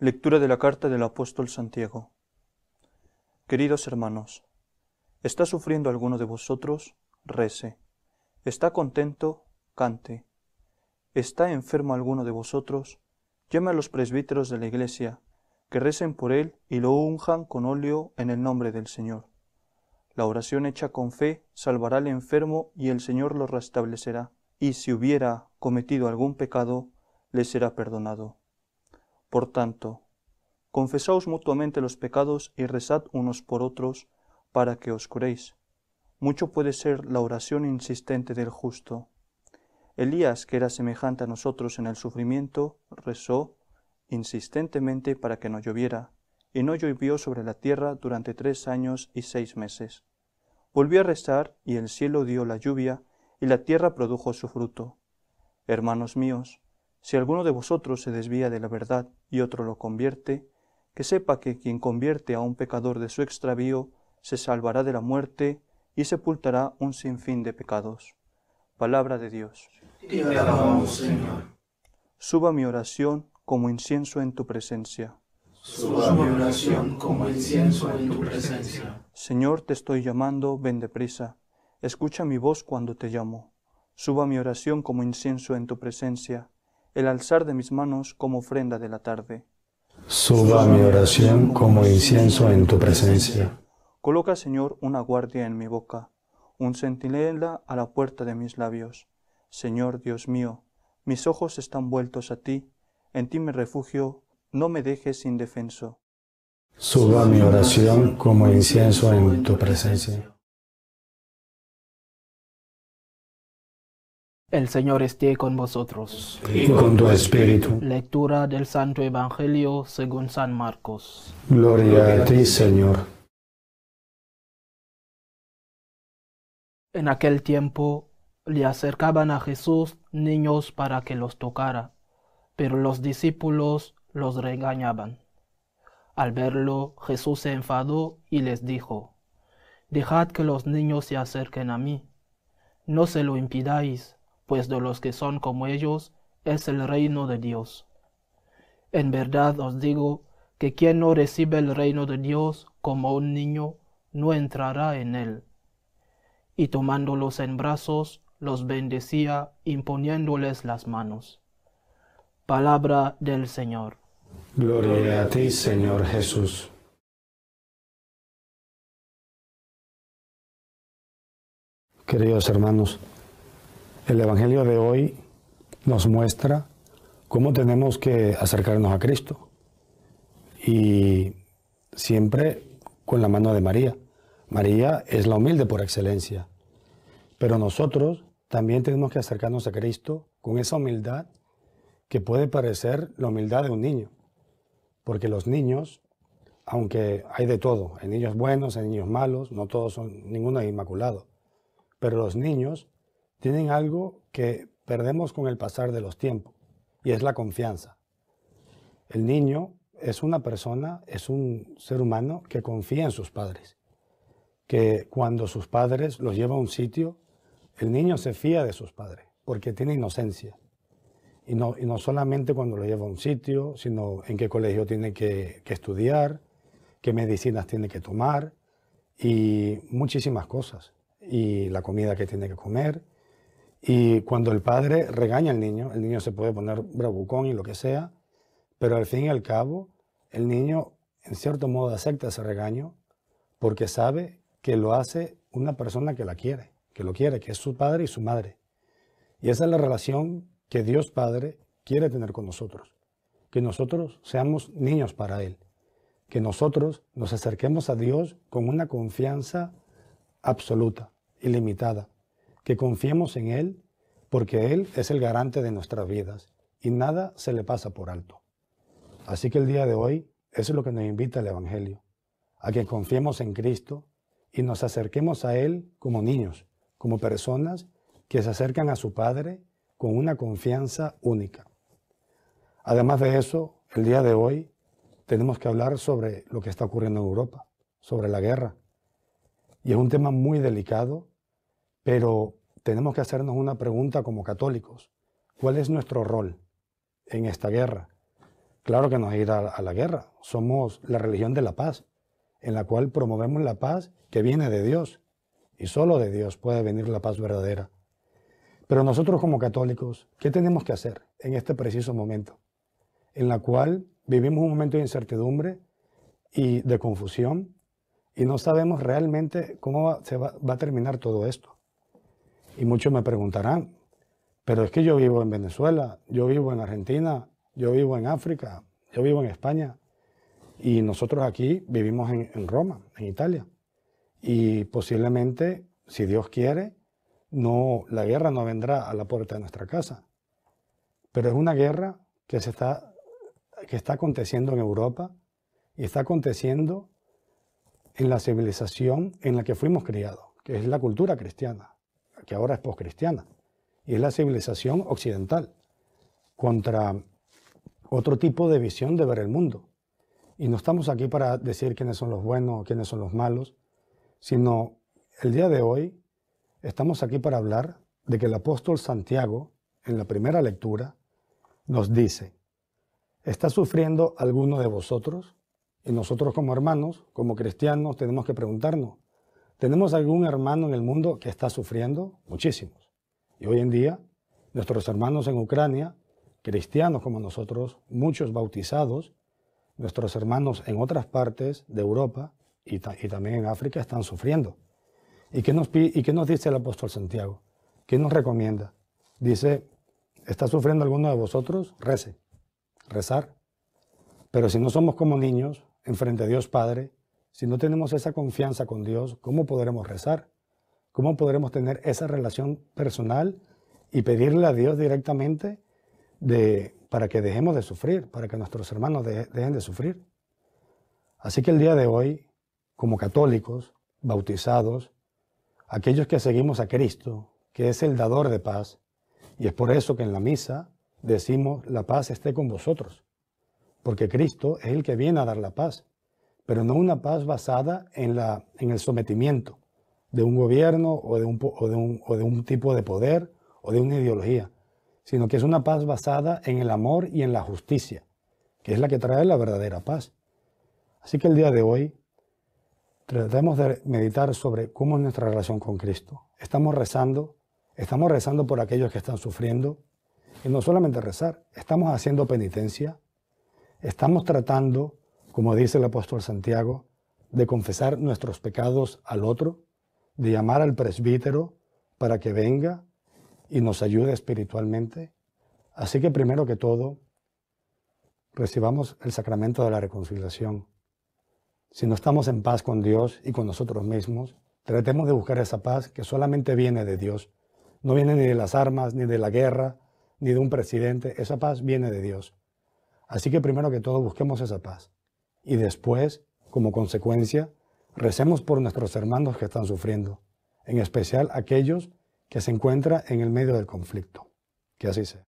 Lectura de la carta del apóstol Santiago Queridos hermanos, ¿está sufriendo alguno de vosotros? Rece. ¿Está contento? Cante. ¿Está enfermo alguno de vosotros? Llame a los presbíteros de la iglesia, que recen por él y lo unjan con óleo en el nombre del Señor. La oración hecha con fe salvará al enfermo y el Señor lo restablecerá, y si hubiera cometido algún pecado, le será perdonado. Por tanto, confesaos mutuamente los pecados y rezad unos por otros para que os curéis. Mucho puede ser la oración insistente del justo. Elías, que era semejante a nosotros en el sufrimiento, rezó insistentemente para que no lloviera, y no llovió sobre la tierra durante tres años y seis meses. Volvió a rezar, y el cielo dio la lluvia, y la tierra produjo su fruto. Hermanos míos, si alguno de vosotros se desvía de la verdad y otro lo convierte, que sepa que quien convierte a un pecador de su extravío se salvará de la muerte y sepultará un sinfín de pecados. Palabra de Dios. Te Señor. Suba mi oración como incienso en tu presencia. Suba mi oración como incienso en tu presencia. Señor, te estoy llamando, ven deprisa. Escucha mi voz cuando te llamo. Suba mi oración como incienso en tu presencia el alzar de mis manos como ofrenda de la tarde. Suba mi oración como incienso en tu presencia. Coloca, Señor, una guardia en mi boca, un centinela a la puerta de mis labios. Señor Dios mío, mis ojos están vueltos a ti, en ti me refugio, no me dejes indefenso. Suba mi oración como incienso en tu presencia. El Señor esté con vosotros. Y con tu espíritu. Lectura del Santo Evangelio según San Marcos. Gloria a ti, Señor. En aquel tiempo le acercaban a Jesús niños para que los tocara, pero los discípulos los regañaban. Al verlo, Jesús se enfadó y les dijo, Dejad que los niños se acerquen a mí, no se lo impidáis pues de los que son como ellos es el reino de Dios. En verdad os digo que quien no recibe el reino de Dios como un niño, no entrará en él. Y tomándolos en brazos, los bendecía imponiéndoles las manos. Palabra del Señor. Gloria a ti, Señor Jesús. Queridos hermanos, el Evangelio de hoy nos muestra cómo tenemos que acercarnos a Cristo y siempre con la mano de María. María es la humilde por excelencia, pero nosotros también tenemos que acercarnos a Cristo con esa humildad que puede parecer la humildad de un niño, porque los niños, aunque hay de todo, hay niños buenos, hay niños malos, no todos son, ninguno es inmaculado, pero los niños tienen algo que perdemos con el pasar de los tiempos, y es la confianza. El niño es una persona, es un ser humano que confía en sus padres, que cuando sus padres los lleva a un sitio, el niño se fía de sus padres, porque tiene inocencia. Y no, solamente cuando lo lleva a un sitio, sino en qué colegio tiene que, que estudiar, qué medicinas tiene que tomar y muchísimas cosas. Y la comida que tiene que comer y cuando el padre regaña al niño, el niño se puede poner bravucón y lo que sea, pero al fin y al cabo, el niño en cierto modo acepta ese regaño porque sabe que lo hace una persona que la quiere, que lo quiere, que es su padre y su madre. Y esa es la relación que Dios Padre quiere tener con nosotros, que nosotros seamos niños para Él, que nosotros nos acerquemos a Dios con una confianza absoluta, ilimitada que confiemos en Él, porque Él es el garante de nuestras vidas y nada se le pasa por alto. Así que el día de hoy, eso es lo que nos invita el Evangelio, a que confiemos en Cristo y nos acerquemos a Él como niños, como personas que se acercan a su Padre con una confianza única. Además de eso, el día de hoy tenemos que hablar sobre lo que está ocurriendo en Europa, sobre la guerra. Y es un tema muy delicado, pero tenemos que hacernos una pregunta como católicos. ¿Cuál es nuestro rol en esta guerra? Claro que es ir a, la guerra. Somos la religión de la paz, en la cual promovemos la paz que viene de Dios. Y solo de Dios puede venir la paz verdadera. Pero nosotros como católicos, ¿qué tenemos que hacer en este preciso momento? En la cual vivimos un momento de incertidumbre y de confusión y no sabemos realmente cómo se va a terminar todo esto. Y muchos me preguntarán, pero es que yo vivo en Venezuela, yo vivo en Argentina, yo vivo en África, yo vivo en España. Y nosotros aquí vivimos en, Roma, en Italia. Y posiblemente, si Dios quiere, no, la guerra no vendrá a la puerta de nuestra casa. Pero es una guerra que, se está, que está aconteciendo en Europa y está aconteciendo en la civilización en la que fuimos criados, que es la cultura cristiana que ahora es poscristiana, y es la civilización occidental, contra otro tipo de visión de ver el mundo. Y no estamos aquí para decir quiénes son los buenos, quiénes son los malos, sino el día de hoy estamos aquí para hablar de que el apóstol Santiago, en la primera lectura, nos dice, ¿está sufriendo alguno de vosotros? Y nosotros como hermanos, como cristianos, tenemos que preguntarnos, tenemos algún hermano en el mundo que está sufriendo, muchísimos. Y hoy en día, nuestros hermanos en Ucrania, cristianos como nosotros, muchos bautizados, nuestros hermanos en otras partes de Europa y, también en África están sufriendo. ¿Y qué, nos, ¿Y qué nos dice el apóstol Santiago? ¿Qué nos recomienda? Dice, ¿está sufriendo alguno de vosotros? Rece, rezar. Pero si no somos como niños, enfrente a Dios Padre, si no tenemos esa confianza con Dios, ¿cómo podremos rezar? ¿Cómo podremos tener esa relación personal y pedirle a Dios directamente para que dejemos de sufrir, para que nuestros hermanos dejen de sufrir? Así que el día de hoy, como católicos, bautizados, aquellos que seguimos a Cristo, que es el dador de paz, y es por eso que en la misa decimos, la paz esté con vosotros, porque Cristo es el que viene a dar la paz pero no una paz basada en, la, en el sometimiento de un gobierno o de un, o o de un tipo de poder o de una ideología, sino que es una paz basada en el amor y en la justicia, que es la que trae la verdadera paz. Así que el día de hoy tratemos de meditar sobre cómo es nuestra relación con Cristo. Estamos rezando, estamos rezando por aquellos que están sufriendo, y no solamente rezar, estamos haciendo penitencia, estamos tratando como dice el apóstol Santiago, de confesar nuestros pecados al otro, de llamar al presbítero para que venga y nos ayude espiritualmente. Así que primero que todo, recibamos el sacramento de la reconciliación. Si no estamos en paz con Dios y con nosotros mismos, tratemos de buscar esa paz que solamente viene de Dios. No viene ni de las armas, ni de la guerra, ni de un presidente. Esa paz viene de Dios. Así que primero que todo busquemos esa paz y después, como consecuencia, recemos por nuestros hermanos que están sufriendo, en especial aquellos que se encuentran en el medio del conflicto. Que así sea.